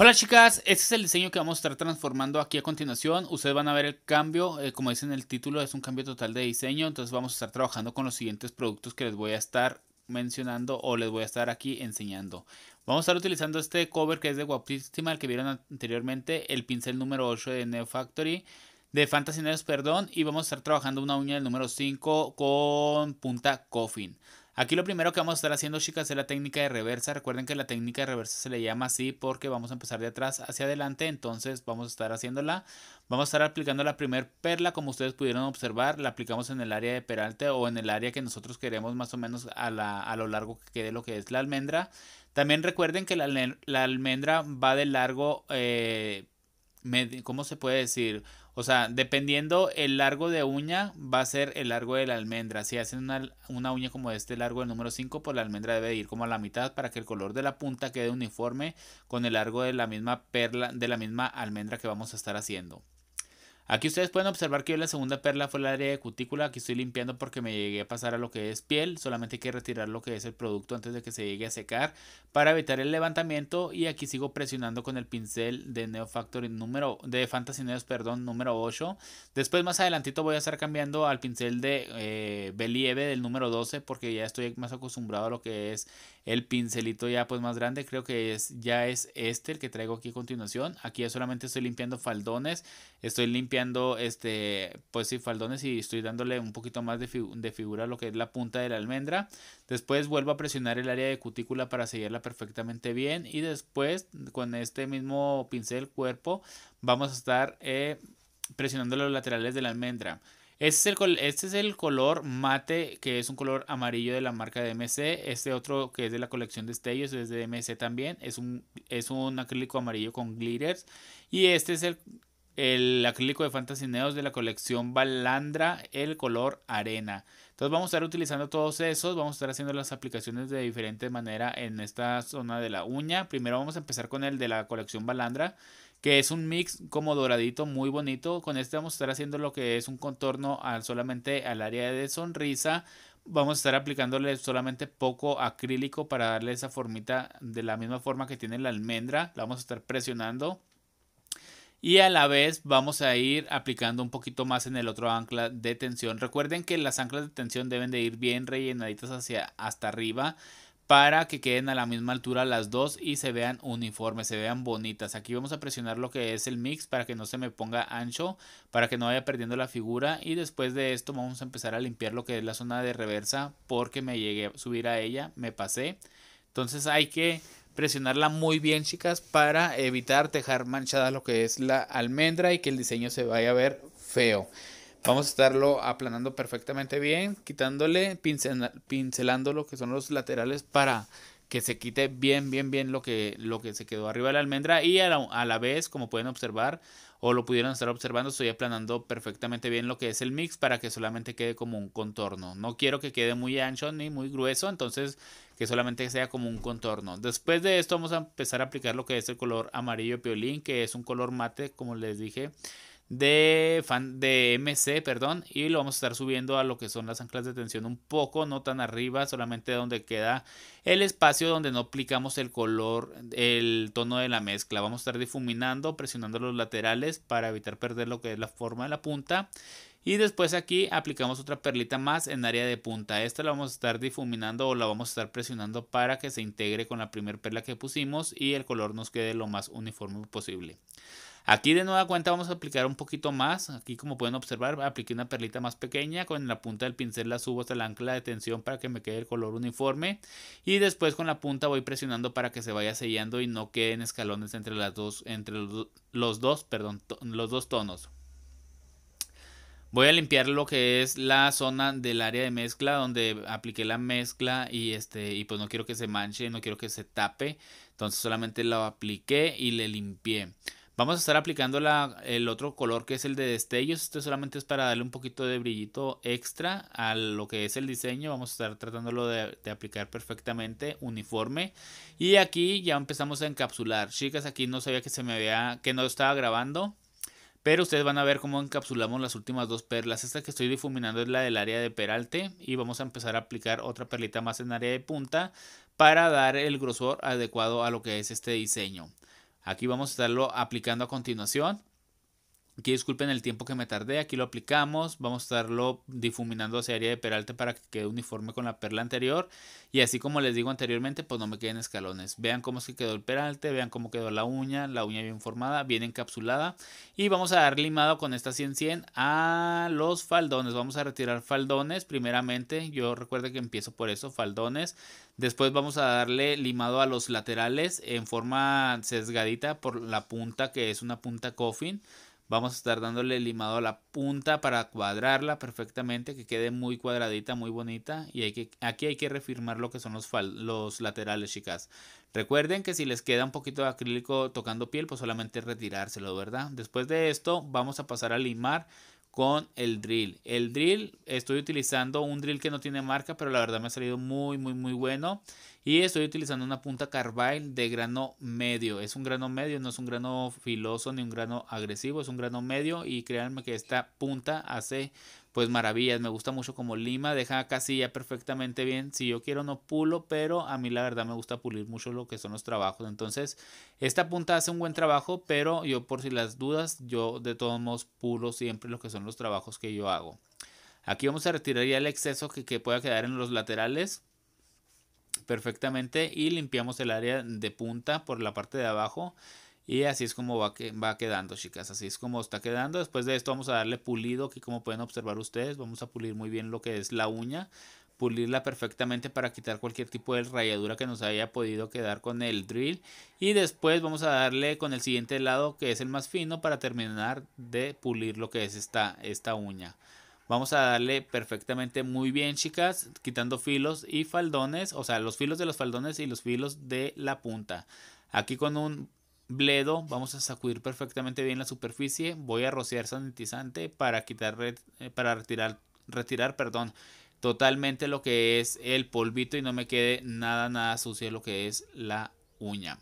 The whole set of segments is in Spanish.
Hola chicas, este es el diseño que vamos a estar transformando aquí a continuación. Ustedes van a ver el cambio, eh, como dicen en el título, es un cambio total de diseño. Entonces vamos a estar trabajando con los siguientes productos que les voy a estar mencionando o les voy a estar aquí enseñando. Vamos a estar utilizando este cover que es de Guapísima, el que vieron anteriormente, el pincel número 8 de Neo Factory, de Fantasy perdón, y vamos a estar trabajando una uña del número 5 con punta Coffin. Aquí lo primero que vamos a estar haciendo, chicas, es la técnica de reversa. Recuerden que la técnica de reversa se le llama así porque vamos a empezar de atrás hacia adelante. Entonces vamos a estar haciéndola. Vamos a estar aplicando la primer perla, como ustedes pudieron observar. La aplicamos en el área de peralte o en el área que nosotros queremos más o menos a, lo largo que quede lo que es la almendra. También recuerden que la, almendra va de largo, eh, ¿cómo se puede decir? O sea, dependiendo el largo de uña, va a ser el largo de la almendra. Si hacen una, uña como este largo del número 5, pues la almendra debe ir como a la mitad para que el color de la punta quede uniforme con el largo de la misma perla, de la misma almendra que vamos a estar haciendo. Aquí ustedes pueden observar que yo la segunda perla fue el área de cutícula. Aquí estoy limpiando porque me llegué a pasar a lo que es piel. Solamente hay que retirar lo que es el producto antes de que se llegue a secar para evitar el levantamiento. Y aquí sigo presionando con el pincel de Neo Factory número, de Fantasy perdón, número 8. Después más adelantito voy a estar cambiando al pincel de eh, Believe del número 12 porque ya estoy más acostumbrado a lo que es el pincelito ya pues más grande creo que es, ya es este el que traigo aquí a continuación. Aquí ya solamente estoy limpiando faldones. Estoy limpiando este pues sí faldones y estoy dándole un poquito más de, figura a lo que es la punta de la almendra. Después vuelvo a presionar el área de cutícula para sellarla perfectamente bien. Y después con este mismo pincel cuerpo vamos a estar eh, presionando los laterales de la almendra. Este, este es, el, color mate, que es un color amarillo de la marca de DMC. Este otro, que es de la colección de estellos es de DMC también. Es un, es un acrílico amarillo con glitters. Y este es el, el acrílico de Fantasineos de la colección Balandra, el color arena. Entonces vamos a estar utilizando todos esos, vamos a estar haciendo las aplicaciones de diferente manera en esta zona de la uña. Primero vamos a empezar con el de la colección Balandra que es un mix como doradito muy bonito. Con este vamos a estar haciendo lo que es un contorno solamente al área de sonrisa. Vamos a estar aplicándole solamente poco acrílico para darle esa formita de la misma forma que tiene la almendra. La vamos a estar presionando. Y a la vez vamos a ir aplicando un poquito más en el otro ancla de tensión. Recuerden que las anclas de tensión deben de ir bien rellenaditas hacia hasta arriba para que queden a la misma altura las dos y se vean uniformes, se vean bonitas. Aquí vamos a presionar lo que es el mix para que no se me ponga ancho, para que no vaya perdiendo la figura y después de esto vamos a empezar a limpiar lo que es la zona de reversa porque me llegué a subir a ella, me pasé. Entonces hay que presionarla muy bien chicas para evitar dejar manchada lo que es la almendra y que el diseño se vaya a ver feo. Vamos a estarlo aplanando perfectamente bien, quitándole, pincelando lo que son los laterales para que se quite bien, bien, bien lo que, lo que se quedó arriba de la almendra y a la, a la, vez, como pueden observar o lo pudieron estar observando, estoy aplanando perfectamente bien lo que es el mix para que solamente quede como un contorno. No quiero que quede muy ancho ni muy grueso, entonces que solamente sea como un contorno. Después de esto vamos a empezar a aplicar lo que es el color amarillo piolín, que es un color mate, como les dije, de, de MC, perdón, y lo vamos a estar subiendo a lo que son las anclas de tensión un poco, no tan arriba, solamente donde queda el espacio donde no aplicamos el color, el tono de la mezcla. Vamos a estar difuminando, presionando los laterales para evitar perder lo que es la forma de la punta y después aquí aplicamos otra perlita más en área de punta. Esta la vamos a estar difuminando o la vamos a estar presionando para que se integre con la primera perla que pusimos y el color nos quede lo más uniforme posible. Aquí de nueva cuenta vamos a aplicar un poquito más. Aquí como pueden observar apliqué una perlita más pequeña. Con la punta del pincel la subo hasta el ancla de tensión para que me quede el color uniforme. Y después con la punta voy presionando para que se vaya sellando y no queden escalones entre, las dos, entre los dos, perdón, los dos tonos. Voy a limpiar lo que es la zona del área de mezcla donde apliqué la mezcla y este y pues no quiero que se manche, no quiero que se tape, entonces solamente lo apliqué y le limpié. Vamos a estar aplicando la, el otro color que es el de destellos. Esto solamente es para darle un poquito de brillito extra a lo que es el diseño. Vamos a estar tratándolo de, de aplicar perfectamente uniforme. Y aquí ya empezamos a encapsular. Chicas, aquí no sabía que se me vea, que no estaba grabando. Pero ustedes van a ver cómo encapsulamos las últimas dos perlas. Esta que estoy difuminando es la del área de peralte y vamos a empezar a aplicar otra perlita más en área de punta para dar el grosor adecuado a lo que es este diseño. Aquí vamos a estarlo aplicando a continuación Aquí disculpen el tiempo que me tardé, aquí lo aplicamos, vamos a estarlo difuminando hacia área de peralte para que quede uniforme con la perla anterior y así como les digo anteriormente pues no me queden escalones. Vean cómo es que quedó el peralte, vean cómo quedó la uña, la uña bien formada, bien encapsulada y vamos a dar limado con esta 100-100 a los faldones, vamos a retirar faldones primeramente, yo recuerdo que empiezo por eso, faldones, después vamos a darle limado a los laterales en forma sesgadita por la punta que es una punta coffin Vamos a estar dándole limado a la punta para cuadrarla perfectamente, que quede muy cuadradita, muy bonita. Y hay que, aquí hay que refirmar lo que son los, los laterales, chicas. Recuerden que si les queda un poquito de acrílico tocando piel, pues solamente retirárselo, ¿verdad? Después de esto vamos a pasar a limar con el drill. El drill, estoy utilizando un drill que no tiene marca, pero la verdad me ha salido muy, muy, muy bueno. Y estoy utilizando una punta carbide de grano medio. Es un grano medio, no es un grano filoso ni un grano agresivo, es un grano medio. Y créanme que esta punta hace pues maravillas. Me gusta mucho como lima, deja casi ya perfectamente bien. Si yo quiero no pulo, pero a mí la verdad me gusta pulir mucho lo que son los trabajos. Entonces, esta punta hace un buen trabajo, pero yo por si las dudas, yo de todos modos pulo siempre lo que son los trabajos que yo hago. Aquí vamos a retirar ya el exceso que pueda quedar en los laterales perfectamente y limpiamos el área de punta por la parte de abajo. Y así es como va, que, va quedando, chicas. Así es como está quedando. Después de esto vamos a darle pulido, aquí como pueden observar ustedes, vamos a pulir muy bien lo que es la uña. Pulirla perfectamente para quitar cualquier tipo de rayadura que nos haya podido quedar con el drill. Y después vamos a darle con el siguiente lado que es el más fino para terminar de pulir lo que es esta, esta uña. Vamos a darle perfectamente muy bien, chicas, quitando filos y faldones, o sea, los filos de los faldones y los filos de la punta. Aquí con un bledo vamos a sacudir perfectamente bien la superficie. Voy a rociar sanitizante para quitar, eh, para retirar, retirar, perdón, totalmente lo que es el polvito y no me quede nada, nada sucio lo que es la uña.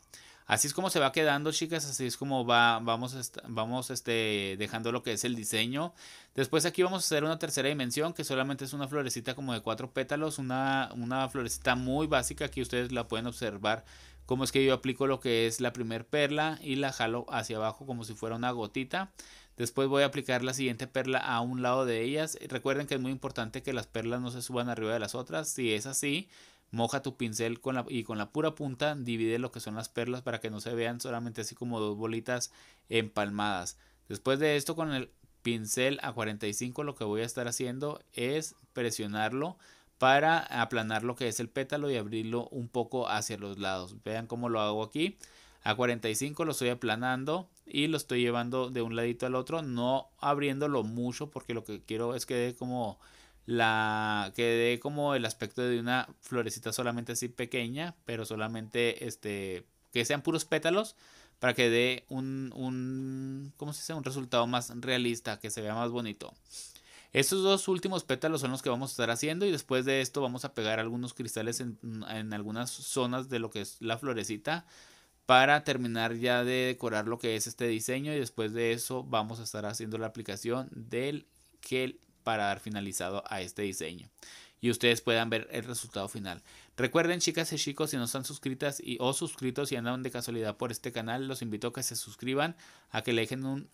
Así es como se va quedando, chicas. Así es como va, vamos, vamos este, dejando lo que es el diseño. Después aquí vamos a hacer una tercera dimensión que solamente es una florecita como de cuatro pétalos. Una, florecita muy básica. Aquí ustedes la pueden observar cómo es que yo aplico lo que es la primer perla y la jalo hacia abajo como si fuera una gotita. Después voy a aplicar la siguiente perla a un lado de ellas. Recuerden que es muy importante que las perlas no se suban arriba de las otras. Si es así, moja tu pincel con la, y con la pura punta divide lo que son las perlas para que no se vean solamente así como dos bolitas empalmadas. Después de esto con el pincel a 45 lo que voy a estar haciendo es presionarlo para aplanar lo que es el pétalo y abrirlo un poco hacia los lados. Vean cómo lo hago aquí. A 45 lo estoy aplanando y lo estoy llevando de un ladito al otro, no abriéndolo mucho porque lo que quiero es que dé como la que dé como el aspecto de una florecita solamente así pequeña, pero solamente este que sean puros pétalos para que dé un, un ¿cómo se dice? un resultado más realista, que se vea más bonito. Estos dos últimos pétalos son los que vamos a estar haciendo y después de esto vamos a pegar algunos cristales en, en algunas zonas de lo que es la florecita para terminar ya de decorar lo que es este diseño y después de eso vamos a estar haciendo la aplicación del gel para dar finalizado a este diseño y ustedes puedan ver el resultado final. Recuerden, chicas y chicos, si no están suscritas y, o suscritos y andan de casualidad por este canal, los invito a que se suscriban, a que le dejen un,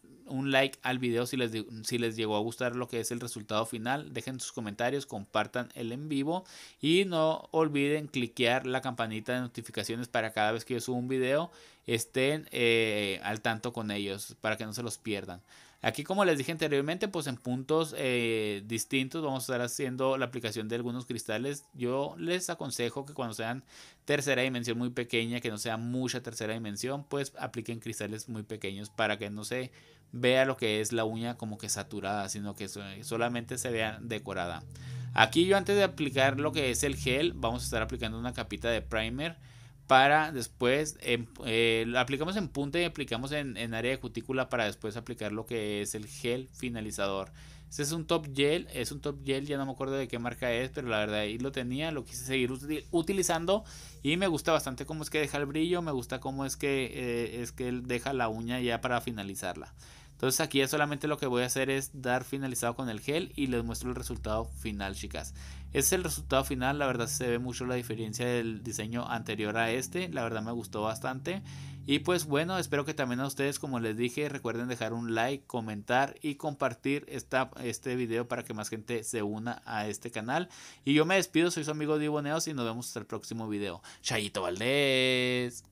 like al video si les, si les llegó a gustar lo que es el resultado final. Dejen sus comentarios, compartan el en vivo y no olviden cliquear la campanita de notificaciones para cada vez que yo subo un video estén eh, al tanto con ellos para que no se los pierdan. Aquí como les dije anteriormente, pues en puntos eh, distintos vamos a estar haciendo la aplicación de algunos cristales. Yo les aconsejo que cuando sean tercera dimensión muy pequeña, que no sea mucha tercera dimensión, pues apliquen cristales muy pequeños para que no se vea lo que es la uña como que saturada, sino que solamente se vea decorada. Aquí yo antes de aplicar lo que es el gel, vamos a estar aplicando una capita de primer para después, em, eh, aplicamos en punta y aplicamos en, área de cutícula para después aplicar lo que es el gel finalizador. Este es un top gel, es un top gel, ya no me acuerdo de qué marca es, pero la verdad ahí lo tenía, lo quise seguir utilizando y me gusta bastante cómo es que deja el brillo, me gusta cómo es que, eh, es que deja la uña ya para finalizarla. Entonces aquí ya solamente lo que voy a hacer es dar finalizado con el gel y les muestro el resultado final chicas. Este es el resultado final, la verdad se ve mucho la diferencia del diseño anterior a este, la verdad me gustó bastante. Y pues bueno, espero que también a ustedes, como les dije, recuerden dejar un like, comentar y compartir esta, este video para que más gente se una a este canal. Y yo me despido, soy su amigo Diboneos y nos vemos hasta el próximo video. Chayito Valdés.